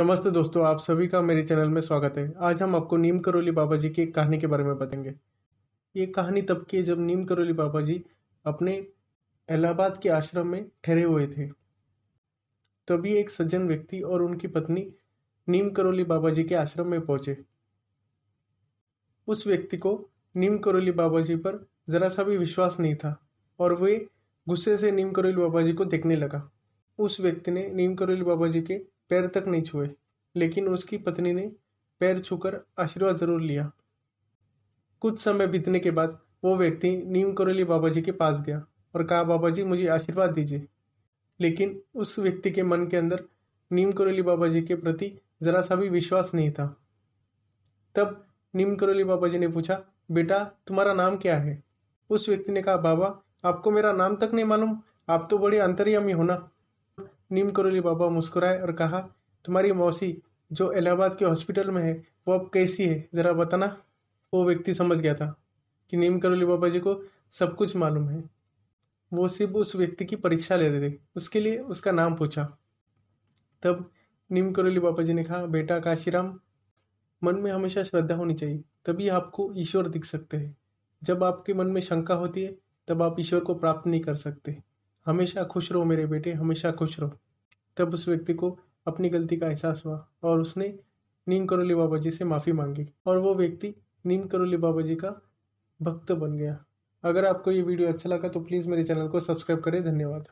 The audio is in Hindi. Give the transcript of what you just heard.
नमस्ते दोस्तों आप सभी का मेरे चैनल में स्वागत है आज हम आपको नीम करोली बाबा जी की एक कहानी के बारे में बताएंगे ये कहानी तब की जब नीम करोली बाबा जी अपने इलाहाबाद के आश्रम में ठहरे हुए थे तभी एक सज्जन व्यक्ति और उनकी पत्नी नीम करोली बाबा जी के आश्रम में पहुंचे उस व्यक्ति को नीम करोली बाबा जी पर जरा सा भी विश्वास नहीं था और वे गुस्से से नीम करोली बाबा जी को देखने लगा उस व्यक्ति ने नीम करोली बाबा जी के पैर तक नहीं छुए लेकिन उसकी पत्नी ने पैर छूकर आशीर्वाद जरूर लिया कुछ समय बीतने के बाद वो व्यक्ति नीम करोली बाबा जी के पास गया और कहा बाबा जी मुझे आशीर्वाद दीजिए लेकिन उस व्यक्ति के मन के अंदर नीम करोली बाबा जी के प्रति जरा सा भी विश्वास नहीं था तब नीम करोली बाबा जी ने पूछा बेटा तुम्हारा नाम क्या है उस व्यक्ति ने कहा बाबा आपको मेरा नाम तक नहीं मालूम आप तो बड़े अंतर्यामी हो ना नीम करोली बाबा मुस्कुराए और कहा तुम्हारी मौसी जो इलाहाबाद के हॉस्पिटल में है वो अब कैसी है ज़रा बताना वो व्यक्ति समझ गया था कि नीम करोली बाबा जी को सब कुछ मालूम है वो सिर्फ उस व्यक्ति की परीक्षा ले रहे थे उसके लिए उसका नाम पूछा तब नीम करोली बाबा जी ने कहा बेटा काशीराम मन में हमेशा श्रद्धा होनी चाहिए तभी आपको ईश्वर दिख सकते हैं जब आपके मन में शंका होती है तब आप ईश्वर को प्राप्त नहीं कर सकते हमेशा खुश रहो मेरे बेटे हमेशा खुश रहो तब उस व्यक्ति को अपनी गलती का एहसास हुआ और उसने नीम करोली बाबा जी से माफ़ी मांगी और वो व्यक्ति नीम करोली बाबा जी का भक्त बन गया अगर आपको ये वीडियो अच्छा लगा तो प्लीज़ मेरे चैनल को सब्सक्राइब करें धन्यवाद